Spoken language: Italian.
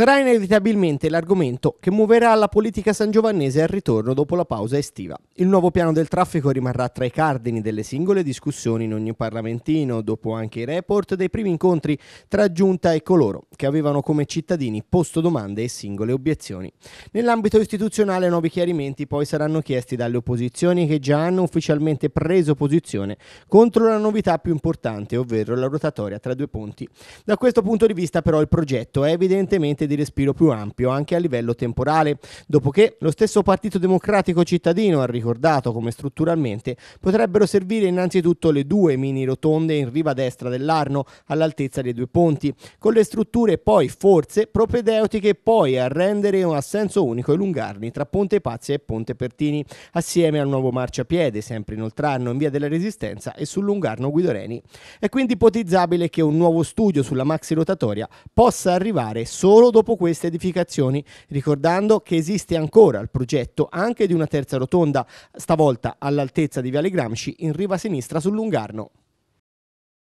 Sarà inevitabilmente l'argomento che muoverà la politica sangiovannese al ritorno dopo la pausa estiva. Il nuovo piano del traffico rimarrà tra i cardini delle singole discussioni in ogni parlamentino, dopo anche i report dei primi incontri tra giunta e coloro che avevano come cittadini posto domande e singole obiezioni. Nell'ambito istituzionale nuovi chiarimenti poi saranno chiesti dalle opposizioni che già hanno ufficialmente preso posizione contro la novità più importante, ovvero la rotatoria tra due ponti. Da questo punto di vista però il progetto è evidentemente di respiro più ampio anche a livello temporale, dopodiché lo stesso Partito Democratico cittadino ha ricordato come strutturalmente potrebbero servire innanzitutto le due mini rotonde in riva destra dell'Arno all'altezza dei due ponti, con le strutture poi forse propedeutiche poi a rendere un assenso unico i lungarni tra Ponte Pazia e Ponte Pertini, assieme al nuovo marciapiede sempre in Oltrarno in via della Resistenza e sul lungarno Guidoreni. È quindi ipotizzabile che un nuovo studio sulla maxi rotatoria possa arrivare solo dopo dopo queste edificazioni, ricordando che esiste ancora il progetto anche di una terza rotonda, stavolta all'altezza di Viale Gramsci in riva sinistra sul Lungarno.